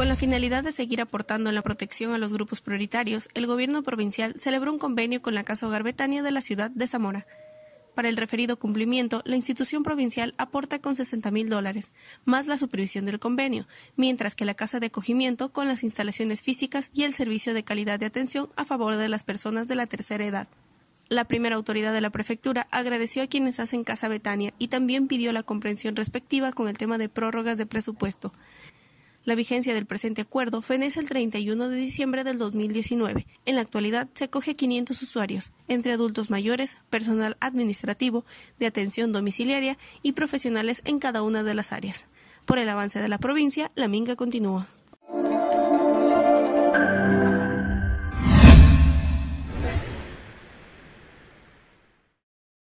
Con la finalidad de seguir aportando en la protección a los grupos prioritarios, el gobierno provincial celebró un convenio con la Casa Hogar Betania de la ciudad de Zamora. Para el referido cumplimiento, la institución provincial aporta con 60 mil dólares, más la supervisión del convenio, mientras que la casa de acogimiento con las instalaciones físicas y el servicio de calidad de atención a favor de las personas de la tercera edad. La primera autoridad de la prefectura agradeció a quienes hacen Casa Betania y también pidió la comprensión respectiva con el tema de prórrogas de presupuesto. La vigencia del presente acuerdo fenece el 31 de diciembre del 2019. En la actualidad se acoge 500 usuarios, entre adultos mayores, personal administrativo, de atención domiciliaria y profesionales en cada una de las áreas. Por el avance de la provincia, la minga continúa.